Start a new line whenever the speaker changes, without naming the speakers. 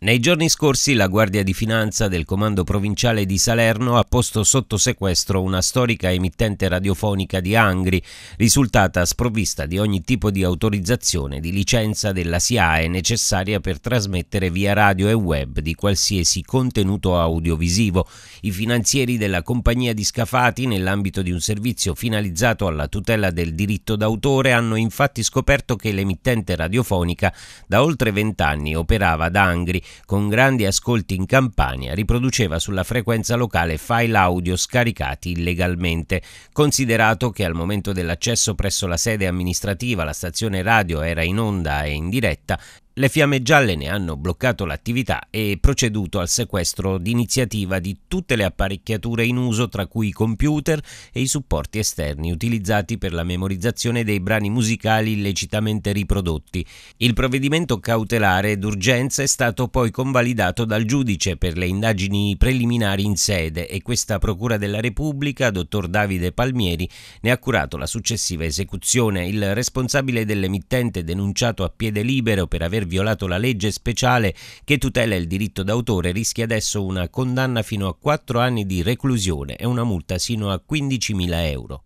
Nei giorni scorsi la Guardia di Finanza del Comando Provinciale di Salerno ha posto sotto sequestro una storica emittente radiofonica di Angri, risultata sprovvista di ogni tipo di autorizzazione di licenza della SIAE necessaria per trasmettere via radio e web di qualsiasi contenuto audiovisivo. I finanzieri della compagnia di Scafati, nell'ambito di un servizio finalizzato alla tutela del diritto d'autore, hanno infatti scoperto che l'emittente radiofonica da oltre vent'anni operava ad Angri con grandi ascolti in Campania, riproduceva sulla frequenza locale file audio scaricati illegalmente. Considerato che al momento dell'accesso presso la sede amministrativa la stazione radio era in onda e in diretta, le fiamme gialle ne hanno bloccato l'attività e proceduto al sequestro d'iniziativa di tutte le apparecchiature in uso, tra cui i computer e i supporti esterni utilizzati per la memorizzazione dei brani musicali illecitamente riprodotti. Il provvedimento cautelare d'urgenza è stato poi convalidato dal giudice per le indagini preliminari in sede e questa Procura della Repubblica, dottor Davide Palmieri, ne ha curato la successiva esecuzione. Il responsabile dell'emittente denunciato a piede libero per aver violato la legge speciale che tutela il diritto d'autore rischia adesso una condanna fino a 4 anni di reclusione e una multa sino a 15.000 euro.